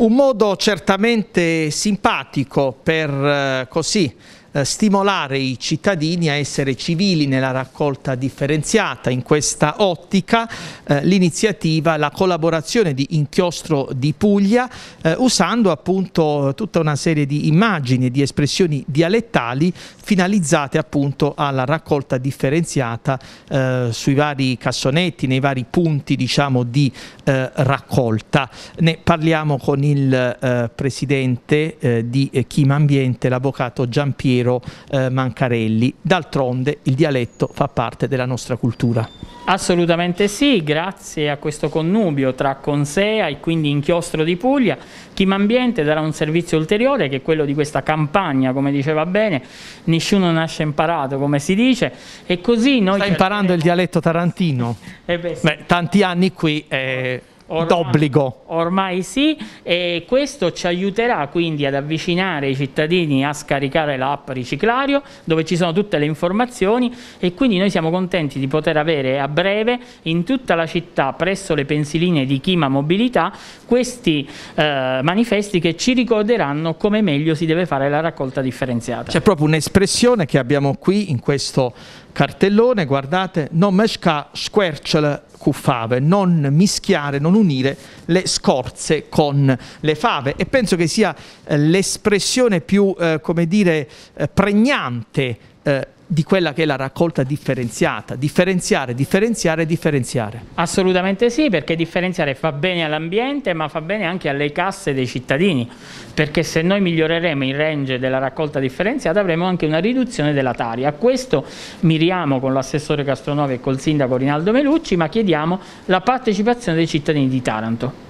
Un modo certamente simpatico per eh, così eh, stimolare i cittadini a essere civili nella raccolta differenziata. In questa ottica eh, l'iniziativa, la collaborazione di Inchiostro di Puglia, eh, usando appunto tutta una serie di immagini e di espressioni dialettali finalizzate appunto alla raccolta differenziata eh, sui vari cassonetti, nei vari punti diciamo di eh, raccolta. Ne parliamo con il Presidente di Chima Ambiente, l'avvocato Giampiero Piero eh, Mancarelli. D'altronde il dialetto fa parte della nostra cultura. Assolutamente sì, grazie a questo connubio tra Consea e quindi Inchiostro di Puglia, Chimambiente darà un servizio ulteriore che è quello di questa campagna, come diceva bene, nessuno nasce imparato, come si dice, e così noi... Sta imparando il dialetto tarantino? eh beh, sì. beh, tanti anni qui... Eh... Ormai, d'obbligo. Ormai sì, e questo ci aiuterà quindi ad avvicinare i cittadini a scaricare l'app Riciclario, dove ci sono tutte le informazioni e quindi noi siamo contenti di poter avere a breve in tutta la città, presso le pensiline di Chima Mobilità, questi eh, manifesti che ci ricorderanno come meglio si deve fare la raccolta differenziata. C'è proprio un'espressione che abbiamo qui in questo cartellone, guardate, non meshka squercele cu fave, non mischiare, non unire le scorze con le fave. E penso che sia eh, l'espressione più, eh, come dire, eh, pregnante eh, di quella che è la raccolta differenziata, differenziare, differenziare, differenziare. Assolutamente sì, perché differenziare fa bene all'ambiente ma fa bene anche alle casse dei cittadini, perché se noi miglioreremo il range della raccolta differenziata avremo anche una riduzione della tari. A questo miriamo con l'assessore Castronovi e col sindaco Rinaldo Melucci, ma chiediamo la partecipazione dei cittadini di Taranto.